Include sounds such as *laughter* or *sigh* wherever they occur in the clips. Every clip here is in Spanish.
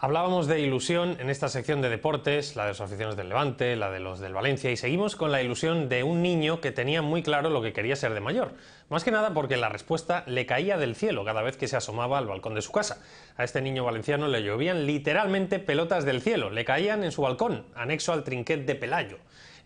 Hablábamos de ilusión en esta sección de deportes, la de los aficiones del Levante, la de los del Valencia, y seguimos con la ilusión de un niño que tenía muy claro lo que quería ser de mayor. Más que nada porque la respuesta le caía del cielo cada vez que se asomaba al balcón de su casa. A este niño valenciano le llovían literalmente pelotas del cielo, le caían en su balcón, anexo al trinquete de Pelayo.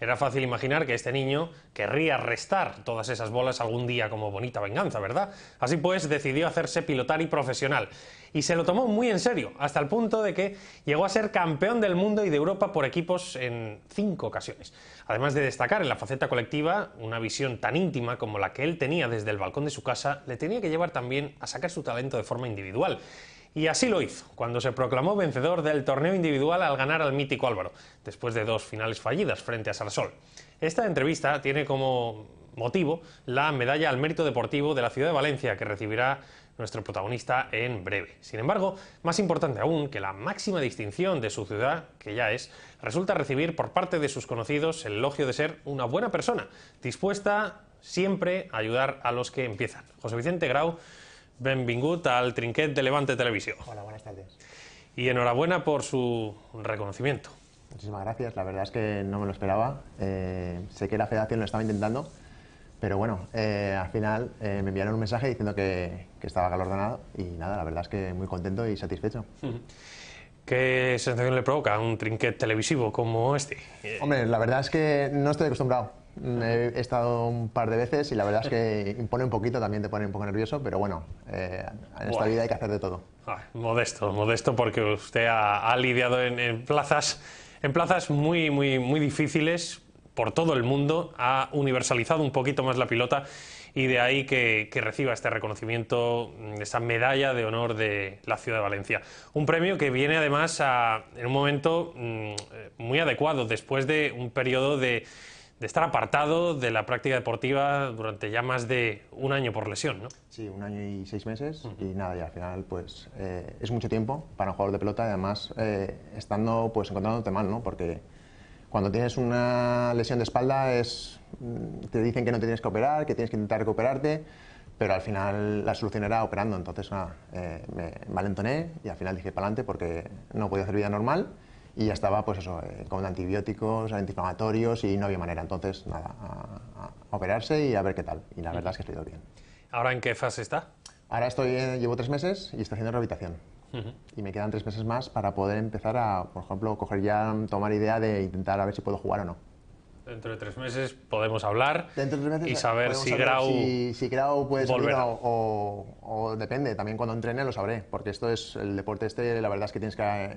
Era fácil imaginar que este niño querría restar todas esas bolas algún día como bonita venganza, ¿verdad? Así pues, decidió hacerse pilotar y profesional. Y se lo tomó muy en serio, hasta el punto de que llegó a ser campeón del mundo y de Europa por equipos en cinco ocasiones. Además de destacar en la faceta colectiva, una visión tan íntima como la que él tenía desde el balcón de su casa, le tenía que llevar también a sacar su talento de forma individual. Y así lo hizo, cuando se proclamó vencedor del torneo individual al ganar al mítico Álvaro, después de dos finales fallidas frente a Sarsol. Esta entrevista tiene como motivo la medalla al mérito deportivo de la ciudad de Valencia, que recibirá nuestro protagonista en breve. Sin embargo, más importante aún que la máxima distinción de su ciudad, que ya es, resulta recibir por parte de sus conocidos el elogio de ser una buena persona, dispuesta siempre a ayudar a los que empiezan. José Vicente Grau Benvingut al Trinquet de Levante Televisión. Hola, buenas tardes. Y enhorabuena por su reconocimiento. Muchísimas gracias, la verdad es que no me lo esperaba. Eh, sé que la federación lo estaba intentando, pero bueno, eh, al final eh, me enviaron un mensaje diciendo que, estaba galardonado y nada, la verdad es que muy contento y satisfecho. ¿Qué sensación le provoca un trinquet televisivo como este? Hombre, la verdad es que no estoy acostumbrado. He estado un par de veces y la verdad es que impone un poquito, también te pone un poco nervioso, pero bueno, eh, en esta vida hay que hacer de todo. Ah, modesto, modesto porque usted ha, lidiado en, plazas, en plazas muy, muy, muy difíciles por todo el mundo, ha universalizado un poquito más la pilota y de ahí que, reciba este reconocimiento, esa medalla de honor de la ciudad de Valencia. Un premio que viene además en un momento mm, eh, muy adecuado, después de un periodo de de estar apartado de la práctica deportiva durante ya más de un año por lesión, ¿no? Sí, un año y seis meses y nada, y al final pues eh, es mucho tiempo para un jugador de pelota y además eh, estando pues encontrándote mal, ¿no? Porque cuando tienes una lesión de espalda es, mm, te dicen que no te tienes que operar, que tienes que intentar recuperarte, pero al final la solución era operando, entonces eh, me valentoné y al final dije para adelante porque no podía hacer vida normal y ya estaba pues eso, eh, con antibióticos, antiinflamatorios y no había manera. Entonces, nada, a, operarse y a ver qué tal. Y la verdad es que ha bien. ¿Ahora en qué fase está? Ahora estoy, llevo tres meses y estoy haciendo rehabilitación. Y me quedan tres meses más para poder empezar a, por ejemplo, coger ya, tomar idea de intentar a ver si puedo jugar o no. Dentro de tres meses podemos hablar y saber si Grau, si, si Grau puede volver o, depende. También cuando entrene lo sabré, porque esto es el deporte este, la verdad es que tienes que eh,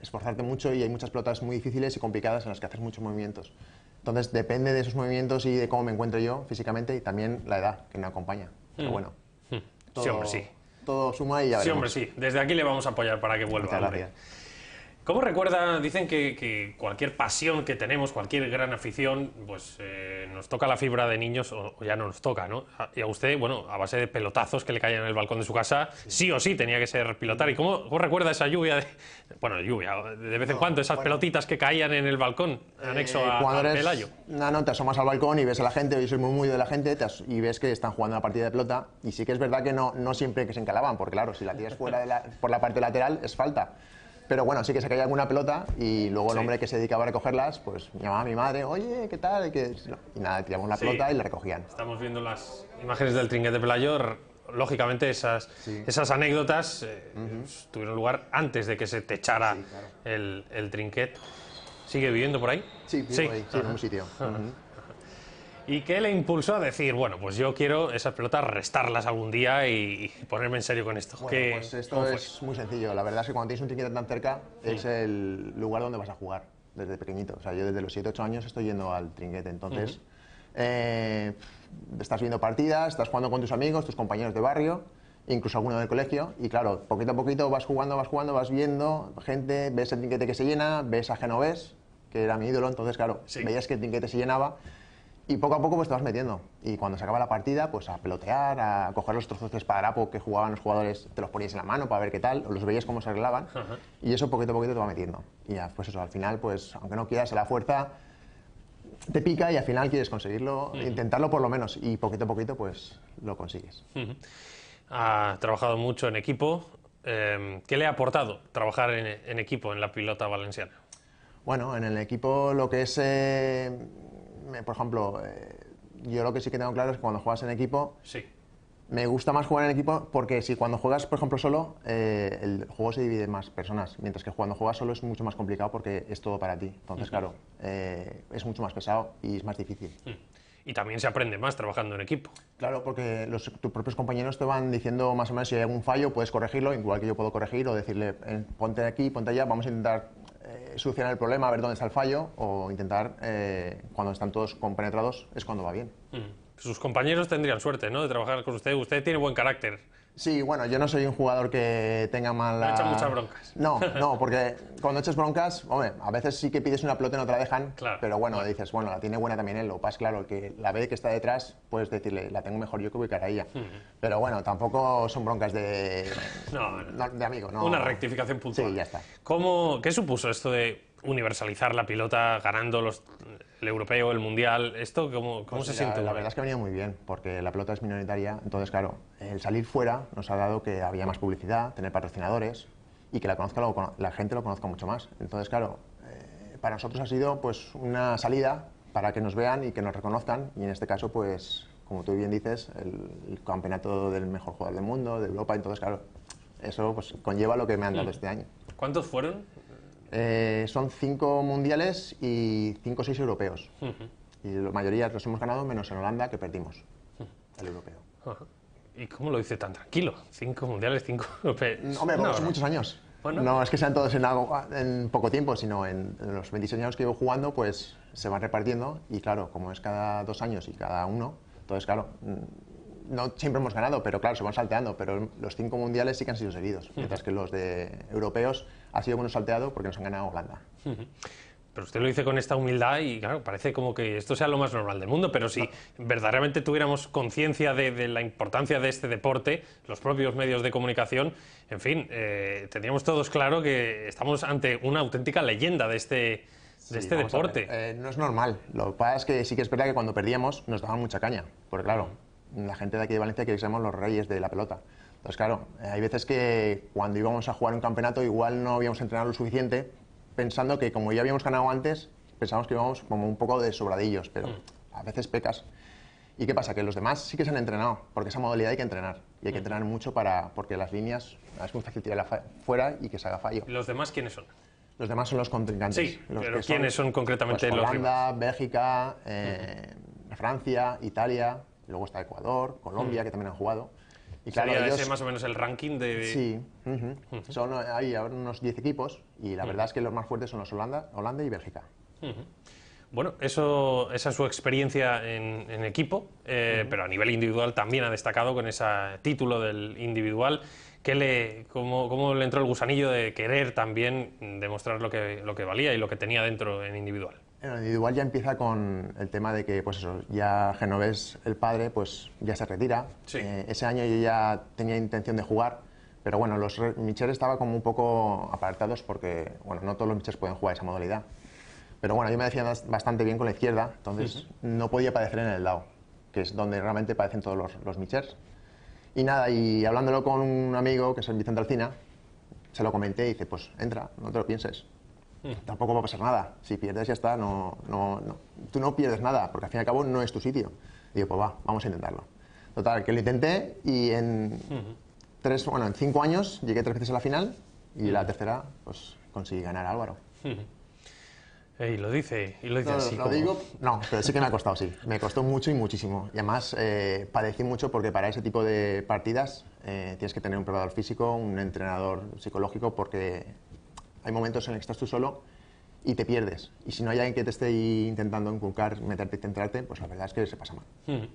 esforzarte mucho y hay muchas pelotas muy difíciles y complicadas en las que haces muchos movimientos. Entonces depende de esos movimientos y de cómo me encuentro yo físicamente y también la edad que me acompaña. Pero mm. bueno, mm. Todo, sí, hombre, sí. Todo suma y ya veremos. Sí, hombre, sí. Desde aquí le vamos a apoyar para que vuelva. ¿Cómo recuerda, dicen que, cualquier pasión que tenemos, cualquier gran afición, pues eh, nos toca la fibra de niños o, ya no nos toca, ¿no? Ah, y a usted, bueno, a base de pelotazos que le caían en el balcón de su casa, sí, o sí tenía que ser pilotar. ¿Y cómo, cómo recuerda esa lluvia, de, bueno, lluvia, de vez en cuando, esas pelotitas que caían en el balcón, eh, anexo al a, No, no, te asomas al balcón y ves a la gente, yo soy muy muy de la gente, y ves que están jugando una partida de pelota, y sí que es verdad que no, no siempre que se encalaban, porque claro, si la tiras fuera por la parte lateral es falta. Pero bueno, sí que se caía alguna pelota y luego el hombre que se dedicaba a recogerlas, pues llamaba a mi madre, oye, ¿qué tal? Y nada, tiramos la pelota y la recogían. Estamos viendo las imágenes del trinquete Playor, Lógicamente esas, esas anécdotas eh, pues, tuvieron lugar antes de que se techara el, trinquete. ¿Sigue viviendo por ahí? Sí, sí. ahí, en un sitio. ¿Y qué le impulsó a decir, bueno, pues yo quiero esas pelotas restarlas algún día y, ponerme en serio con esto? Bueno, pues esto es muy sencillo. La verdad es que cuando tienes un trinquete tan cerca, es el lugar donde vas a jugar desde pequeñito. O sea, yo desde los 7, 8 años estoy yendo al trinquete. Entonces, eh, estás viendo partidas, estás jugando con tus amigos, tus compañeros de barrio, incluso alguno del colegio. Y claro, poquito a poquito vas jugando, vas jugando, vas viendo gente, ves el trinquete que se llena, ves a Genovés, que era mi ídolo. Entonces, claro, veías que el trinquete se llenaba y poco a poco pues te vas metiendo. Y cuando se acaba la partida, pues a pelotear, a coger los trozos de espadarapo que jugaban los jugadores, te los ponías en la mano para ver qué tal, o los veías cómo se arreglaban. Y eso poquito a poquito te va metiendo. Y ya, pues eso, al final, pues aunque no quieras la fuerza, te pica y al final quieres conseguirlo, intentarlo por lo menos. Y poquito a poquito, pues lo consigues. Ha trabajado mucho en equipo. Em, ¿Qué le ha aportado trabajar en, equipo en la pilota valenciana? Bueno, en el equipo lo que es... Eh, por ejemplo, eh, yo lo que sí que tengo claro es que cuando juegas en equipo, sí. me gusta más jugar en equipo porque si cuando juegas, por ejemplo, solo, eh, el juego se divide más personas, mientras que cuando juegas solo es mucho más complicado porque es todo para ti. Entonces, claro, eh, es mucho más pesado y es más difícil. Mm. y también se aprende más trabajando en equipo. Claro, porque tus propios compañeros te van diciendo más o menos si hay algún fallo, puedes corregirlo, igual que yo puedo corregir o decirle ponte aquí, ponte allá, vamos a intentar solucionar el problema, ver dónde está el fallo o intentar, eh, cuando están todos compenetrados, es cuando va bien sus compañeros tendrían suerte, ¿no? De trabajar con usted. Usted tiene buen carácter. Sí, bueno, yo no soy un jugador que tenga mala... No echa muchas broncas. No, *laughs* no, porque cuando echas broncas, hombre, a veces sí que pides una pelota y no te la dejan, claro, pero bueno, dices, bueno, la tiene buena también él, lo pas claro, que la ve que está detrás, puedes decirle, la tengo mejor yo que ubicar a ella. Pero bueno, tampoco son broncas de... No, no, de amigo, ¿no? Una rectificación puntual. Sí, ya está. ¿Qué supuso esto de universalizar la pilota ganando los, el europeo, el mundial. ¿Esto cómo, cómo pues se siente? La verdad es que ha venido muy bien, porque la pelota es minoritaria. Entonces, claro, el salir fuera nos ha dado que había más publicidad, tener patrocinadores y que la, conozca, la, gente lo conozca mucho más. Entonces, claro, eh, para nosotros ha sido pues una salida para que nos vean y que nos reconozcan. Y en este caso, pues, como tú bien dices, el, campeonato del mejor jugador del mundo, de Europa. Entonces, claro, eso pues, conlleva lo que me han dado mm. este año. ¿Cuántos fueron eh, son cinco mundiales y cinco o seis europeos. Y la mayoría los hemos ganado, menos en Holanda, que perdimos el europeo. ¿Y cómo lo dice tan tranquilo? Cinco mundiales, cinco *laughs* europeos. hombre, son pues muchos años. No es que sean todos en, algo, en poco tiempo, sino en, los 26 años que llevo jugando, pues se van repartiendo. Y claro, como es cada dos años y cada uno, entonces claro, no siempre hemos ganado, pero claro, se van salteando, pero los cinco mundiales sí que han sido seguidos, mientras que los de europeos ha sido menos salteado porque nos han ganado Holanda. Pero usted lo dice con esta humildad y parece como que esto sea lo más normal del mundo, pero si verdaderamente tuviéramos conciencia de, la importancia de este deporte, los propios medios de comunicación, en fin, eh, tendríamos todos claro que estamos ante una auténtica leyenda de este, de este deporte. Eh, no es normal. Lo que pasa es que sí que es verdad que cuando perdíamos nos daban mucha caña. Porque claro, la gente de aquí de Valencia que seamos los reyes de la pelota. Entonces, claro, eh, hay veces que cuando íbamos a jugar un campeonato igual no habíamos entrenado lo suficiente, pensando que como ya habíamos ganado antes, pensamos que íbamos como un poco de sobradillos, pero mm. a veces pecas. ¿Y qué pasa? Que los demás sí que se han entrenado, porque esa modalidad hay que entrenar. Y hay que mm. entrenar mucho para, porque las líneas es muy fácil tirarla fuera y que se haga fallo. ¿Los demás quiénes son? Los demás son los contrincantes. Sí, los pero ¿quiénes son, concretamente pues, los Holanda, los Holanda, Bélgica, eh, Francia, Italia, Luego está Ecuador, Colombia, mm. que también han jugado. Y claro, Sería es más o menos el ranking de... Sí, son hay unos 10 equipos y la verdad es que los más fuertes son los Holanda, Holanda y Bélgica. Bueno, eso, esa es su experiencia en, equipo, eh, pero a nivel individual también ha destacado con ese título del individual. que le, cómo, cómo, le entró el gusanillo de querer también demostrar lo que, lo que valía y lo que tenía dentro en individual? igual ya empieza con el tema de que, pues eso, ya Genovés, el padre, pues ya se retira. Eh, ese año yo ya tenía intención de jugar, pero bueno, los Michers estaban como un poco apartados porque, bueno, no todos los Michers pueden jugar esa modalidad. Pero bueno, yo me decía bastante bien con la izquierda, entonces no podía padecer en el lado, que es donde realmente padecen todos los, los Y nada, y hablándolo con un amigo, que es el Vicente Alcina, se lo comenté y dice, pues entra, no te lo pienses tampoco va a pasar nada. Si pierdes, ya está, no, no, no, tú no pierdes nada, porque al fin y al cabo no es tu sitio. digo, pues va, vamos a intentarlo. Total, que lo intenté y en, tres, bueno, en cinco años llegué tres veces a la final y la tercera, pues conseguí ganar a Álvaro. Y lo dice, y lo dice así. Lo digo, no, pero sí que me ha costado, sí. Me costó mucho y muchísimo. Y además eh, padecí mucho porque para ese tipo de partidas eh, tienes que tener un preparador físico, un entrenador psicológico, porque hay momentos en los que estás tú solo y te pierdes. Y si no hay alguien que te esté intentando inculcar, meterte y centrarte, pues la verdad es que se pasa mal. Hmm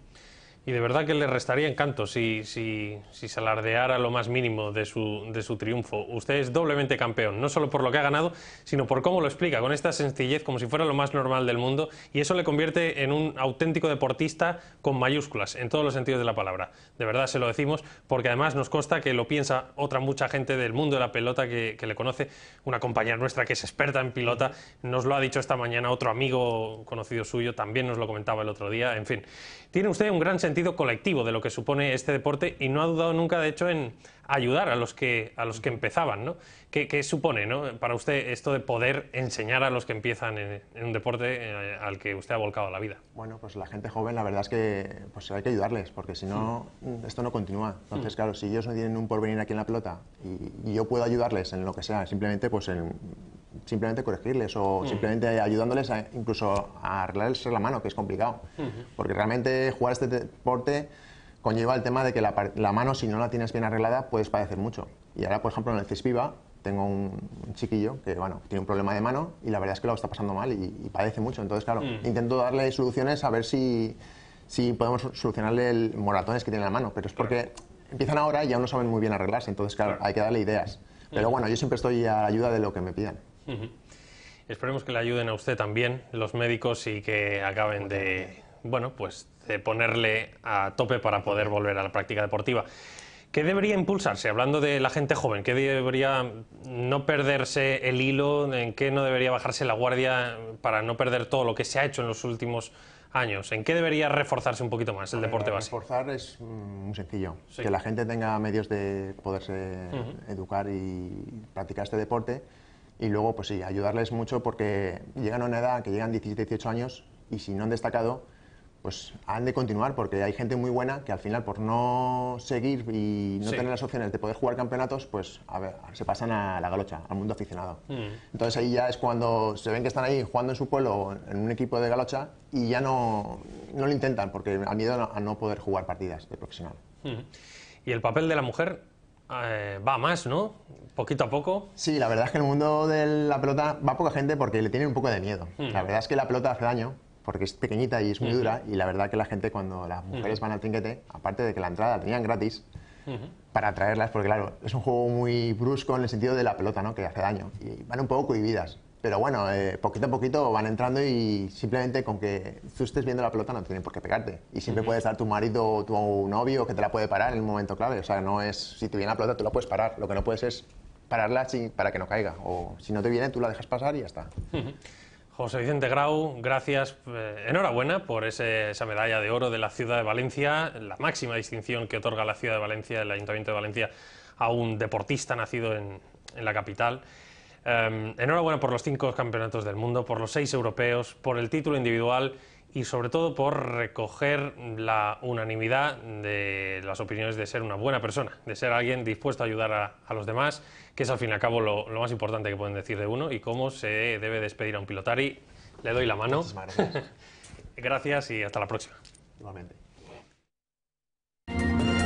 y de verdad que le restaría encanto si, si, si se alardeara lo más mínimo de su, de su triunfo. Usted es doblemente campeón, no solo por lo que ha ganado, sino por cómo lo explica, con esta sencillez como si fuera lo más normal del mundo, y eso le convierte en un auténtico deportista con mayúsculas, en todos los sentidos de la palabra. De verdad se lo decimos, porque además nos consta que lo piensa otra mucha gente del mundo de la pelota que, que le conoce, una compañera nuestra que es experta en pilota, nos lo ha dicho esta mañana otro amigo conocido suyo, también nos lo comentaba el otro día, en fin. Tiene usted un gran sentido colectivo de lo que supone este deporte y no ha dudado nunca, de hecho, en ayudar a los que, a los que empezaban. ¿no? ¿Qué, supone ¿no? para usted esto de poder enseñar a los que empiezan en, un deporte eh, al que usted ha volcado la vida? Bueno, pues la gente joven, la verdad es que pues hay que ayudarles, porque si no, esto no continúa. Entonces, mm. claro, si ellos no tienen un porvenir aquí en la pelota y, y yo puedo ayudarles en lo que sea, simplemente pues en simplemente corregirles o mm. simplemente ayudándoles a, incluso a arreglarles la mano, que es complicado. Porque realmente jugar este deporte conlleva el tema de que la, mano, si no la tienes bien arreglada, puedes padecer mucho. Y ahora, por ejemplo, en el CISPIVA tengo un, chiquillo que, bueno, tiene un problema de mano y la verdad es que lo está pasando mal y, padece mucho. Entonces, claro, mm. intento darle soluciones a ver si, si podemos solucionarle el moratones que tiene la mano. Pero es porque empiezan ahora y aún no saben muy bien arreglarse. Entonces, claro, claro. hay que darle ideas. Pero mm. bueno, yo siempre estoy a la ayuda de lo que me pidan. Esperemos que le ayuden a usted también los médicos y que acaben de, pues, ponerle a tope para poder volver a la práctica deportiva. ¿Qué debería impulsarse? Hablando de la gente joven, ¿qué debería no perderse el hilo? ¿En qué no debería bajarse la guardia para no perder todo lo que se ha hecho en los últimos años? ¿En qué debería reforzarse un poquito más el deporte básico? Reforzar es mm, muy sencillo. Que la gente tenga medios de poderse educar y practicar este deporte y luego, pues sí, ayudarles mucho porque llegan a una edad que llegan 17, 18 años y si no han destacado, pues han de continuar porque hay gente muy buena que al final por no seguir y no tener las opciones de poder jugar campeonatos, pues a ver, se pasan a la galocha, al mundo aficionado. Mm. Entonces ahí ya es cuando se ven que están ahí jugando en su pueblo, en un equipo de galocha, y ya no, no lo intentan porque han miedo a no poder jugar partidas de profesional. Mm. ¿Y el papel de la mujer eh, va más, ¿no? Poquito a poco. Sí, la verdad es que el mundo de la pelota va poca gente porque le tienen un poco de miedo. Mm. La verdad es que la pelota hace daño porque es pequeñita y es muy dura y la verdad que la gente cuando las mujeres van al trinquete, aparte de que la entrada la tenían gratis, para atraerlas, porque claro, es un juego muy brusco en el sentido de la pelota, ¿no? Que hace daño y van un poco cohibidas. Pero bueno, eh, poquito a poquito van entrando y simplemente con que tú estés viendo la pelota no tienen por qué pegarte. Y siempre puede estar tu marido o tu novio que te la puede parar en el momento clave. O sea, no es, si te viene la pelota tú la puedes parar. Lo que no puedes es pararla para que no caiga. O si no te viene tú la dejas pasar y ya está. José Vicente Grau, gracias, eh, enhorabuena por esa medalla de oro de la Ciudad de Valencia, la máxima distinción que otorga la Ciudad de Valencia, el Ayuntamiento de Valencia, a un deportista nacido en la capital. Em, enhorabuena por los cinco campeonatos del mundo, por los seis europeos, por el título individual y sobre todo por recoger la unanimidad de las opiniones de ser una buena persona, de ser alguien dispuesto a ayudar a, los demás, que es al fin y al cabo lo, más importante que pueden decir de uno y cómo se debe despedir a un pilotari. Le doy la mano. *laughs* Gracias y hasta la próxima.